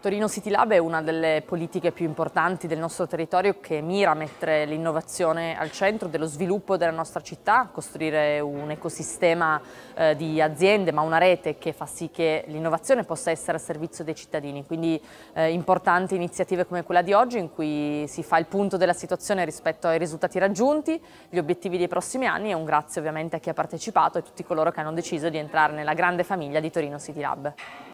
Torino City Lab è una delle politiche più importanti del nostro territorio che mira a mettere l'innovazione al centro dello sviluppo della nostra città, costruire un ecosistema eh, di aziende, ma una rete che fa sì che l'innovazione possa essere a servizio dei cittadini. Quindi eh, importanti iniziative come quella di oggi in cui si fa il punto della situazione rispetto ai risultati raggiunti, gli obiettivi dei prossimi anni e un grazie ovviamente a chi ha partecipato e a tutti coloro che hanno deciso di entrare nella grande famiglia di Torino City Lab.